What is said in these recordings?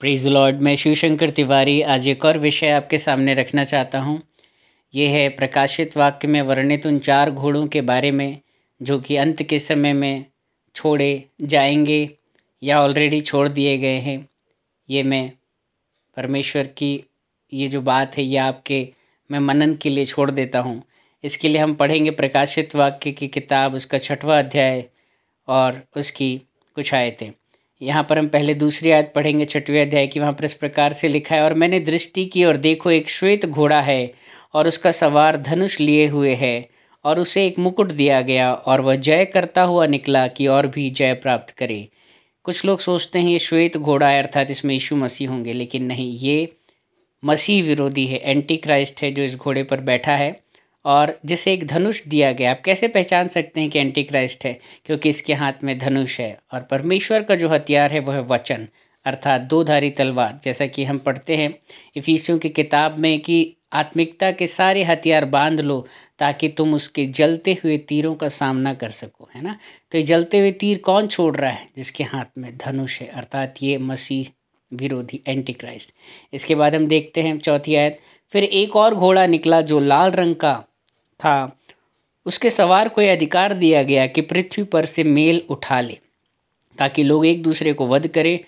praise Lord मैं शिवशंकर तिवारी आज एक और विषय आपके सामने रखना चाहता हूँ ये है प्रकाशित वाक्य में वर्णित उन चार घोड़ों के बारे में जो कि अंत के समय में छोड़े जाएंगे या ऑलरेडी छोड़ दिए गए हैं ये मैं परमेश्वर की ये जो बात है ये आपके मैं मनन के लिए छोड़ देता हूँ इसके लिए हम पढ़ेंगे प्रकाशित वाक्य की किताब उसका छठवा अध्याय और उसकी कुछ आयतें यहाँ पर हम पहले दूसरी आयत पढ़ेंगे छठवें अध्याय की वहाँ पर इस प्रकार से लिखा है और मैंने दृष्टि की और देखो एक श्वेत घोड़ा है और उसका सवार धनुष लिए हुए है और उसे एक मुकुट दिया गया और वह जय करता हुआ निकला कि और भी जय प्राप्त करे कुछ लोग सोचते हैं ये श्वेत घोड़ा है अर्थात इसमें यीशु मसीह होंगे लेकिन नहीं ये मसीह विरोधी है एंटी क्राइस्ट है जो इस घोड़े पर बैठा है और जिसे एक धनुष दिया गया आप कैसे पहचान सकते हैं कि एंटी क्राइस्ट है क्योंकि इसके हाथ में धनुष है और परमेश्वर का जो हथियार है वह है वचन अर्थात दोधारी तलवार जैसा कि हम पढ़ते हैं इफ़ीसियों की किताब में कि आत्मिकता के सारे हथियार बांध लो ताकि तुम उसके जलते हुए तीरों का सामना कर सको है ना तो ये जलते हुए तीर कौन छोड़ रहा है जिसके हाथ में धनुष है अर्थात ये मसीह विरोधी एंटी क्राइस्ट इसके बाद हम देखते हैं चौथी आयत फिर एक और घोड़ा निकला जो लाल रंग का था उसके सवार को यह अधिकार दिया गया कि पृथ्वी पर से मेल उठा ले ताकि लोग एक दूसरे को वध करें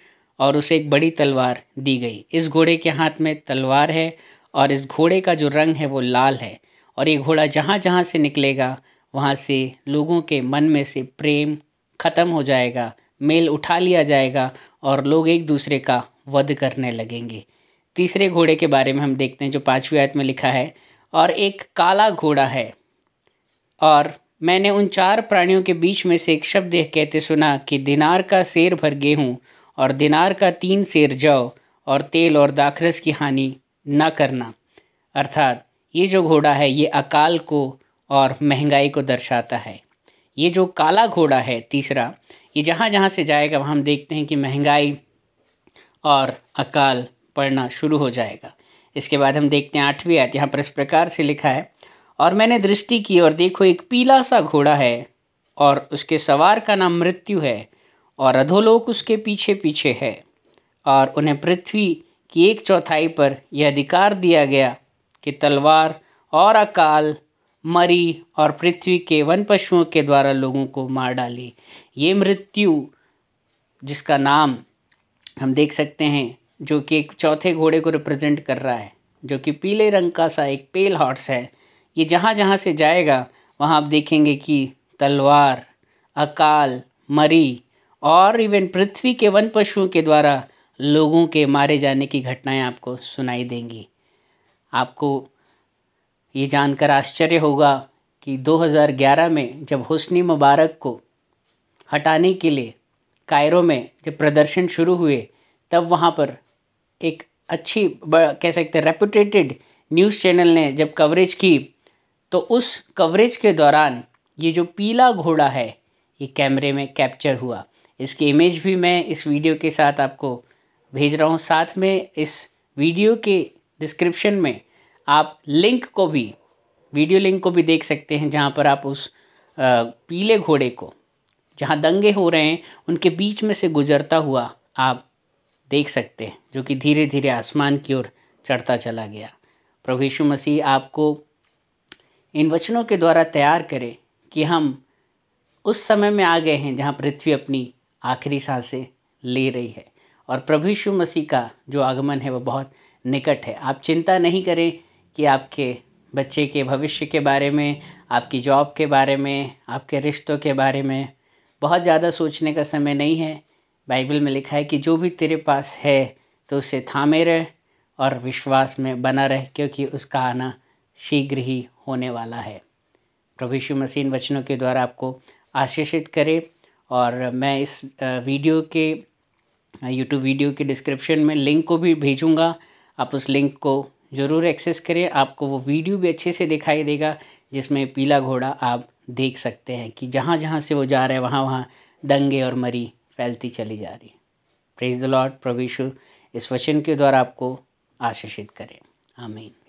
और उसे एक बड़ी तलवार दी गई इस घोड़े के हाथ में तलवार है और इस घोड़े का जो रंग है वो लाल है और ये घोड़ा जहाँ जहाँ से निकलेगा वहाँ से लोगों के मन में से प्रेम ख़त्म हो जाएगा मेल उठा लिया जाएगा और लोग एक दूसरे का वध करने लगेंगे तीसरे घोड़े के बारे में हम देखते हैं जो पाँचवीं आयत में लिखा है और एक काला घोड़ा है और मैंने उन चार प्राणियों के बीच में से एक शब्द यह कहते सुना कि दिनार का शेर भर गेहूँ और दिनार का तीन शेर जौ और तेल और दाखरस की हानि न करना अर्थात ये जो घोड़ा है ये अकाल को और महंगाई को दर्शाता है ये जो काला घोड़ा है तीसरा ये जहाँ जहाँ से जाएगा वहाँ हम देखते हैं कि महंगाई और अकाल पड़ना शुरू हो जाएगा इसके बाद हम देखते हैं आठवीं आयत यहाँ पर इस प्रकार से लिखा है और मैंने दृष्टि की और देखो एक पीला सा घोड़ा है और उसके सवार का नाम मृत्यु है और अधोलोक उसके पीछे पीछे है और उन्हें पृथ्वी की एक चौथाई पर यह अधिकार दिया गया कि तलवार और अकाल मरी और पृथ्वी के वन पशुओं के द्वारा लोगों को मार डाली ये मृत्यु जिसका नाम हम देख सकते हैं जो कि एक चौथे घोड़े को रिप्रेजेंट कर रहा है जो कि पीले रंग का सा एक पेल हॉर्स है ये जहाँ जहाँ से जाएगा वहाँ आप देखेंगे कि तलवार अकाल मरी और इवन पृथ्वी के वन पशुओं के द्वारा लोगों के मारे जाने की घटनाएं आपको सुनाई देंगी आपको ये जानकर आश्चर्य होगा कि 2011 में जब हुस्नी मुबारक को हटाने के लिए कायरों में जब प्रदर्शन शुरू हुए तब वहाँ पर एक अच्छी कह सकते हैं रेपुटेटेड न्यूज़ चैनल ने जब कवरेज की तो उस कवरेज के दौरान ये जो पीला घोड़ा है ये कैमरे में कैप्चर हुआ इसकी इमेज भी मैं इस वीडियो के साथ आपको भेज रहा हूँ साथ में इस वीडियो के डिस्क्रिप्शन में आप लिंक को भी वीडियो लिंक को भी देख सकते हैं जहाँ पर आप उस पीले घोड़े को जहाँ दंगे हो रहे हैं उनके बीच में से गुजरता हुआ आप देख सकते हैं जो कि धीरे धीरे आसमान की ओर चढ़ता चला गया प्रभु यीशु मसीह आपको इन वचनों के द्वारा तैयार करें कि हम उस समय में आ गए हैं जहाँ पृथ्वी अपनी आखिरी सांसें ले रही है और प्रभु यीशु मसीह का जो आगमन है वह बहुत निकट है आप चिंता नहीं करें कि आपके बच्चे के भविष्य के बारे में आपकी जॉब के बारे में आपके रिश्तों के बारे में बहुत ज़्यादा सोचने का समय नहीं है बाइबल में लिखा है कि जो भी तेरे पास है तो उसे थामे रह और विश्वास में बना रह क्योंकि उसका आना शीघ्र ही होने वाला है प्रभु यीशु मसीह वचनों के द्वारा आपको आशीषित करे और मैं इस वीडियो के यूट्यूब वीडियो के डिस्क्रिप्शन में लिंक को भी भेजूँगा आप उस लिंक को ज़रूर एक्सेस करें आपको वो वीडियो भी अच्छे से दिखाई देगा जिसमें पीला घोड़ा आप देख सकते हैं कि जहाँ जहाँ से वो जा रहे हैं वहाँ वहाँ दंगे और मरी फैलती चली जा रही है प्रेज द लॉर्ड प्रभु इस वचन के द्वारा आपको आशीषित करें आमीन